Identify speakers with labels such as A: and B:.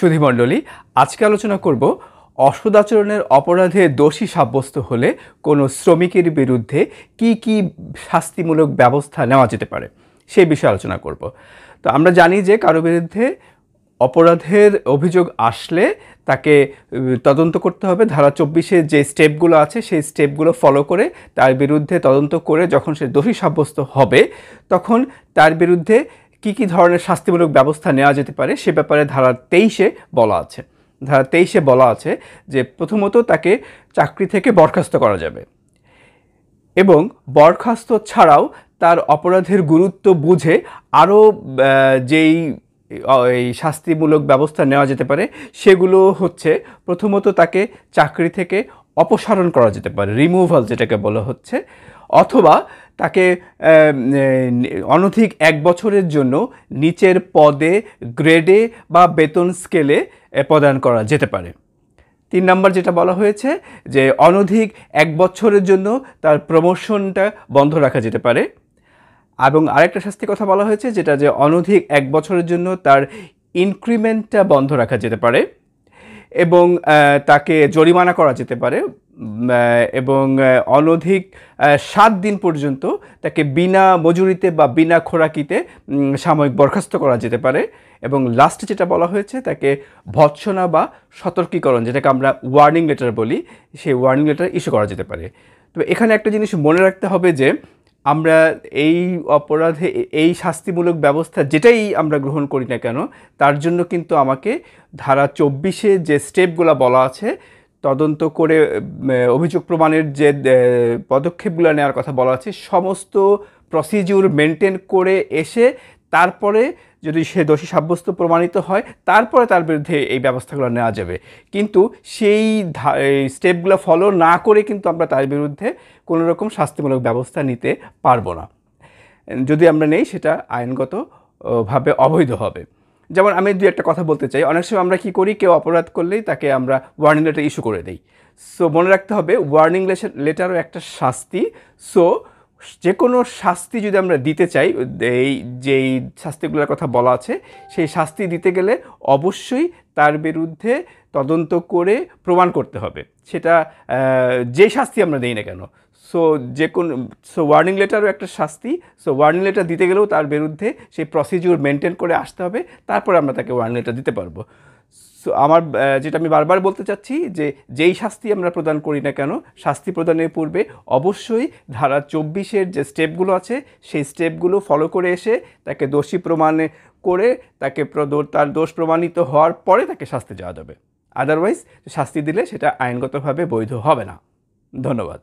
A: সুধীমণ্ডলী আজকে আলোচনা করব অসদাচরণের অপরাধে দোষী সাব্যস্ত হলে কোনো শ্রমিকের বিরুদ্ধে কি কি শাস্তিমূলক ব্যবস্থা নেওয়া যেতে পারে সেই বিষয়ে আলোচনা করব তো আমরা জানি যে কারো বিরুদ্ধে অপরাধের অভিযোগ আসলে তাকে তদন্ত করতে হবে ধারা চব্বিশে যে স্টেপগুলো আছে সেই স্টেপগুলো ফলো করে তার বিরুদ্ধে তদন্ত করে যখন সে দোষী সাব্যস্ত হবে তখন তার বিরুদ্ধে কি কি ধরনের শাস্তিমূলক ব্যবস্থা নেওয়া যেতে পারে সে ব্যাপারে ধারা তেইশে বলা আছে ধারা তেইশে বলা আছে যে প্রথমত তাকে চাকরি থেকে বরখাস্ত করা যাবে এবং বরখাস্ত ছাড়াও তার অপরাধের গুরুত্ব বুঝে আরও যেই এই শাস্তিমূলক ব্যবস্থা নেওয়া যেতে পারে সেগুলো হচ্ছে প্রথমত তাকে চাকরি থেকে অপসারণ করা যেতে পারে রিমুভাল যেটাকে বলা হচ্ছে অথবা তাকে অনধিক এক বছরের জন্য নিচের পদে গ্রেডে বা বেতন স্কেলে প্রদান করা যেতে পারে তিন নম্বর যেটা বলা হয়েছে যে অনধিক এক বছরের জন্য তার প্রমোশনটা বন্ধ রাখা যেতে পারে এবং আরেকটা শাস্তির কথা বলা হয়েছে যেটা যে অনধিক এক বছরের জন্য তার ইনক্রিমেন্টটা বন্ধ রাখা যেতে পারে এবং তাকে জরিমানা করা যেতে পারে এবং অনধিক সাত দিন পর্যন্ত তাকে বিনা মজুরিতে বা বিনা খোরাকিতে সাময়িক বরখাস্ত করা যেতে পারে এবং লাস্টে যেটা বলা হয়েছে তাকে ভৎসনা বা সতর্কীকরণ যেটাকে আমরা ওয়ার্নিং লেটার বলি সেই ওয়ার্নিং লেটার ইস্যু করা যেতে পারে তবে এখানে একটা জিনিস মনে রাখতে হবে যে আমরা এই অপরাধে এই শাস্তিমূলক ব্যবস্থা যেটাই আমরা গ্রহণ করি না কেন তার জন্য কিন্তু আমাকে ধারা চব্বিশে যে স্টেপগুলো বলা আছে তদন্ত করে অভিযোগ প্রমাণের যে পদক্ষেপগুলো নেওয়ার কথা বলা আছে সমস্ত প্রসিজিওর মেনটেন করে এসে তারপরে যদি সে দোষী সাব্যস্ত প্রমাণিত হয় তারপরে তার বিরুদ্ধে এই ব্যবস্থাগুলো নেওয়া যাবে কিন্তু সেই স্টেপগুলো ফলো না করে কিন্তু আমরা তার বিরুদ্ধে কোনো রকম শাস্তিমূলক ব্যবস্থা নিতে পারবো না যদি আমরা নেই সেটা আইনগতভাবে অবৈধ হবে যেমন আমি দু একটা কথা বলতে চাই অনেক সময় আমরা কি করি কেউ অপরাধ করলেই তাকে আমরা ওয়ার্নিং লেটার ইস্যু করে দিই সো মনে রাখতে হবে ওয়ার্নিং লেটারও একটা শাস্তি সো যে কোনো শাস্তি যদি আমরা দিতে চাই এই যেই শাস্তিগুলোর কথা বলা আছে সেই শাস্তি দিতে গেলে অবশ্যই তার বিরুদ্ধে তদন্ত করে প্রমাণ করতে হবে সেটা যে শাস্তি আমরা দেই না কেন সো যে কোন সো ওয়ার্নিং লেটারও একটা শাস্তি সো ওয়ার্নিং লেটার দিতে গেলেও তার বিরুদ্ধে সেই প্রসিজিওর মেনটেন করে আসতে হবে তারপরে আমরা তাকে ওয়ার্নিং লেটার দিতে পারবো সো আমার যেটা আমি বারবার বলতে চাচ্ছি যে যেই শাস্তি আমরা প্রদান করি না কেন শাস্তি প্রদানের পূর্বে অবশ্যই ধারা চব্বিশের যে স্টেপগুলো আছে সেই স্টেপগুলো ফলো করে এসে তাকে দোষী প্রমাণে করে তাকে তার দোষ প্রমাণিত হওয়ার পরে তাকে শাস্তি দেওয়া যাবে আদারওয়াইজ শাস্তি দিলে সেটা আইনগতভাবে বৈধ হবে না ধন্যবাদ